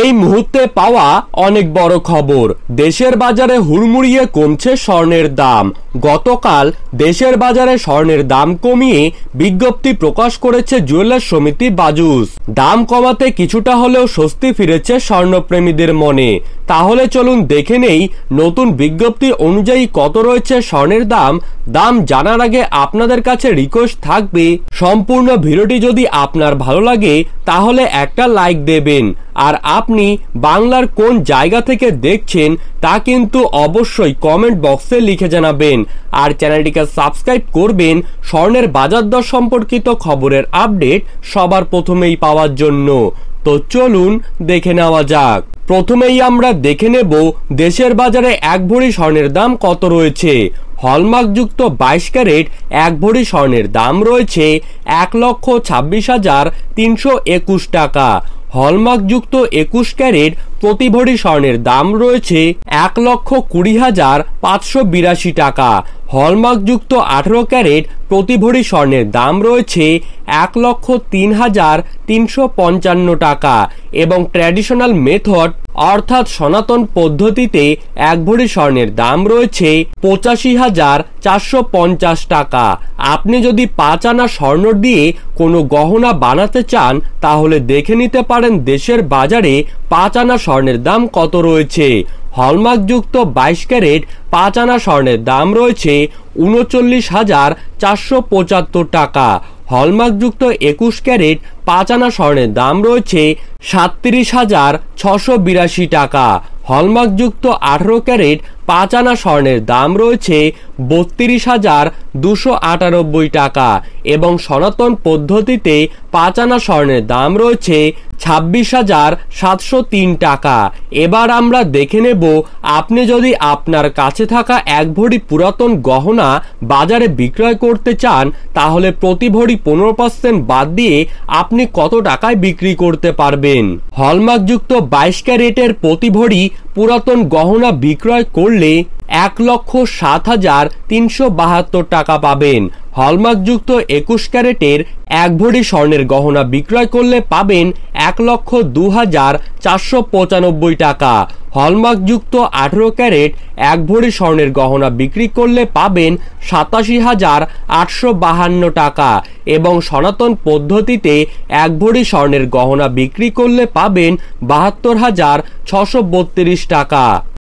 এই মুহূর্তে পাওয়া অনেক বড় খবর দেশের বাজারে হুড়মুড়িয়ে কমছে স্বর্ণের দাম গতকাল দেশের বাজারে স্বর্ণের দাম কমিয়ে বিজ্ঞপ্তি প্রকাশ করেছে জুয়েলার সমিতি বাজুস দাম কমাতে কিছুটা হলেও স্বস্তি ফিরেছে স্বর্ণপ্রেমীদের মনে তাহলে চলুন দেখে নেই নতুন বিজ্ঞপ্তি অনুযায়ী কত রয়েছে স্বর্ণের দাম দাম জানার আগে আপনাদের কাছে রিকোয়েস্ট থাকবে সম্পূর্ণ ভিডিওটি যদি আপনার ভালো লাগে তাহলে একটা লাইক দেবেন আর আপনি বাংলার কোন জায়গা থেকে দেখছেন তা কিন্তু অবশ্যই কমেন্ট বক্সে লিখে জানাবেন আর চ্যানেলটিকে সাবস্ক্রাইব করবেন স্বর্ণের বাজার দর সম্পর্কিত খবরের আপডেট সবার প্রথমেই পাওয়ার জন্য তো চলুন দেখে নেওয়া যাক প্রথমেই আমরা দেখে নেব দেশের বাজারে এক ভরি স্বর্ণের দাম কত রয়েছে হলমার্কযুক্ত বাইশ ক্যারেট এক ভরি স্বর্ণের দাম রয়েছে এক লক্ষ ছাব্বিশ হাজার তিনশো একুশ টাকা হলমার্কযুক্ত একুশ ক্যারেট প্রতি ভরি স্বর্ণের দাম রয়েছে এক লক্ষ কুড়ি হাজার পাঁচশো বিরাশি টাকা হলমার্কযুক্ত আঠেরো ক্যারেট প্রতি ভরি স্বর্ণের দাম রয়েছে এক লক্ষ তিন হাজার তিনশো পঞ্চান্ন টাকা এবং ট্র্যাডিশনাল মেথড অর্থাৎ সনাতন পদ্ধতিতে এক ভরি স্বর্ণের দাম রয়েছে পঁচাশি হাজার চারশো পঞ্চাশ টাকা আপনি যদি পাঁচ আনা স্বর্ণ দিয়ে কোনো গহনা বানাতে চান তাহলে দেখে নিতে পারেন দেশের বাজারে পাঁচ আনা স্বর্ণের দাম কত রয়েছে হলমার্কযুক্ত বাইশ ক্যারেট পাঁচ আনা স্বর্ণের দাম রয়েছে উনচল্লিশ হাজার চারশো পঁচাত্তর টাকা হলমার্কযুক্ত একুশ ক্যারেট পাঁচ আনা স্বর্ণের দাম রয়েছে সাতত্রিশ হাজার ছশো বিরাশি টাকা হলমার্কযুক্ত আঠারো ক্যারেট পাঁচ আনা স্বর্ণের দাম রয়েছে বত্রিশ হাজার দুশো আটানব্বই টাকা এবং সনাতন পদ্ধতিতে পাঁচ আনা স্বর্ণের দাম রয়েছে ছাব্বিশ হাজার সাতশো তিন টাকা এবার আমরা দেখে নেব আপনি যদি আপনার কাছে থাকা এক ভরি পুরাতন গহনা বাজারে বিক্রয় করতে চান তাহলে প্রতি ভরি পনেরো পার্সেন্ট বাদ দিয়ে আপনি কত টাকায় বিক্রি করতে পারবেন হলমার্কযুক্ত বাইশ ক্যারেটের প্রতি ভরি পুরাতন গহনা বিক্রয় করলে এক লক্ষ সাত হাজার তিনশো বাহাত্তর টাকা পাবেন হলমার্কযুক্ত একুশ ক্যারেটের এক ভরি স্বর্ণের গহনা বিক্রয় করলে পাবেন এক লক্ষ দু হাজার চারশো পঁচানব্বই টাকা হলমার্কযুক্ত আঠেরো ক্যারেট এক ভরি স্বর্ণের গহনা বিক্রি করলে পাবেন সাতাশি হাজার আটশো বাহান্ন টাকা এবং সনাতন পদ্ধতিতে এক ভরি স্বর্ণের গহনা বিক্রি করলে পাবেন বাহাত্তর হাজার ছশো বত্রিশ টাকা